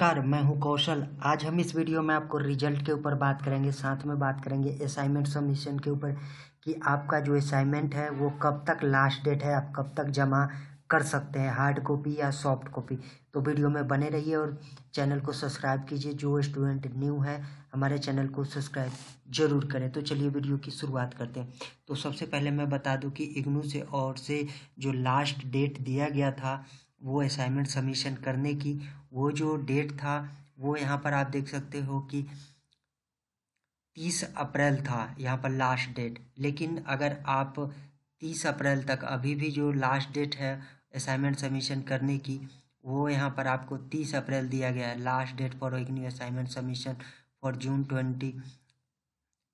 नमस्कार मैं हूं कौशल आज हम इस वीडियो में आपको रिजल्ट के ऊपर बात करेंगे साथ में बात करेंगे असाइनमेंट सबमिशन के ऊपर कि आपका जो असाइनमेंट है वो कब तक लास्ट डेट है आप कब तक जमा कर सकते हैं हार्ड कॉपी या सॉफ्ट कॉपी तो वीडियो में बने रहिए और चैनल को सब्सक्राइब कीजिए जो स्टूडेंट न्यू है हमारे चैनल को सब्सक्राइब जरूर करें तो चलिए वीडियो की शुरुआत करते हैं तो सबसे पहले मैं बता दूं कि इग्नू से और से जो लास्ट डेट दिया गया था वो असाइनमेंट सबमिशन करने की वो जो डेट था वो यहाँ पर आप देख सकते हो कि तीस अप्रैल था यहाँ पर लास्ट डेट लेकिन अगर आप तीस अप्रैल तक अभी भी जो लास्ट डेट है असाइनमेंट सबमिशन करने की वो यहाँ पर आपको तीस अप्रैल दिया गया है last date for IGNOU assignment submission for June twenty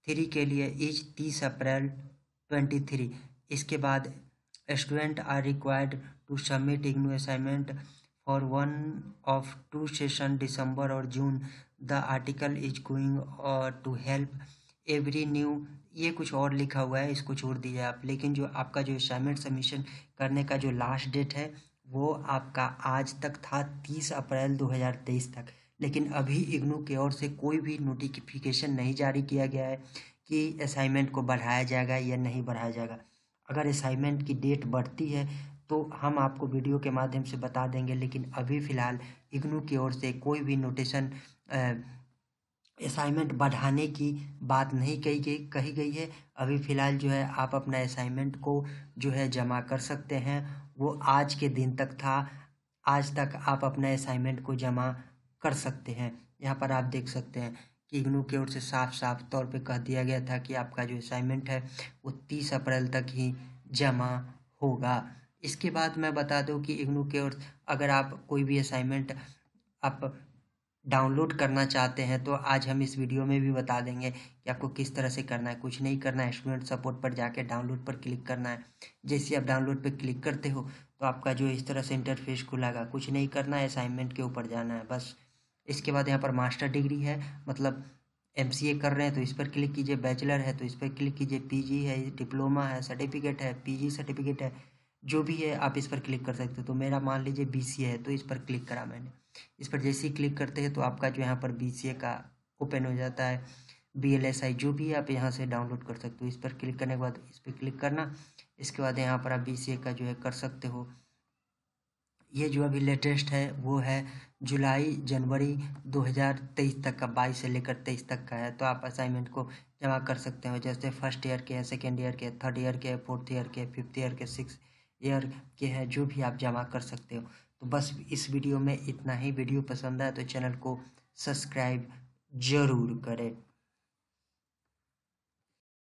three के लिए इज तीस अप्रैल ट्वेंटी थ्री इसके बाद student are required to submit IGNOU assignment for one of two session December और June the article is going to help every new ये कुछ और लिखा हुआ है इसको छोड़ दीजिए आप लेकिन जो आपका जो असाइनमेंट सबमिशन करने का जो लास्ट डेट है वो आपका आज तक था तीस अप्रैल दो हजार तेईस तक लेकिन अभी इग्नू की ओर से कोई भी नोटिफिकेशन नहीं जारी किया गया है कि असाइनमेंट को बढ़ाया जाएगा या नहीं बढ़ाया जाएगा अगर असाइनमेंट की डेट बढ़ती है तो हम आपको वीडियो के माध्यम से बता देंगे लेकिन अभी फ़िलहाल इग्नू की ओर से कोई भी नोटेशन असाइनमेंट बढ़ाने की बात नहीं कही गई कही गई है अभी फ़िलहाल जो है आप अपना असाइनमेंट को जो है जमा कर सकते हैं वो आज के दिन तक था आज तक आप अपना असाइनमेंट को जमा कर सकते हैं यहाँ पर आप देख सकते हैं कि इग्नू की ओर से साफ साफ तौर पे कह दिया गया था कि आपका जो असाइनमेंट है वो तीस अप्रैल तक ही जमा होगा इसके बाद मैं बता दूं कि इग्नू के और अगर आप कोई भी असाइनमेंट आप डाउनलोड करना चाहते हैं तो आज हम इस वीडियो में भी बता देंगे कि आपको किस तरह से करना है कुछ नहीं करना है स्टूडेंट सपोर्ट पर जाकर डाउनलोड पर क्लिक करना है जैसे आप डाउनलोड पर क्लिक करते हो तो आपका जो इस तरह से इंटरफेस खुलागा कुछ नहीं करना है असाइनमेंट के ऊपर जाना है बस इसके बाद यहाँ पर मास्टर डिग्री है मतलब एम कर रहे हैं तो इस पर क्लिक कीजिए बैचलर है तो इस पर क्लिक कीजिए पी है डिप्लोमा है सर्टिफिकेट है पी सर्टिफिकेट है जो भी है आप इस पर क्लिक कर सकते हो तो मेरा मान लीजिए बी है तो इस पर क्लिक करा मैंने इस पर जैसे ही क्लिक करते हैं तो आपका जो यहाँ पर बी का ओपन हो जाता है बी एल एस आई जो भी आप यहाँ से डाउनलोड कर सकते हो इस पर क्लिक करने के बाद इस पर क्लिक करना इसके बाद यहाँ पर आप बी सी ए का जो है कर सकते हो ये जो अभी लेटेस्ट है वो है जुलाई जनवरी 2023 तक का बाईस से लेकर तेईस तक का है तो आप असाइनमेंट को जमा कर सकते हो जैसे फर्स्ट ईयर के हैं सेकेंड ईयर के थर्ड ईयर के फोर्थ ईयर के फिफ्थ ईयर के सिक्स एयर के हैं जो भी आप जमा कर सकते हो तो बस इस वीडियो में इतना ही वीडियो पसंद आए तो चैनल को सब्सक्राइब ज़रूर करें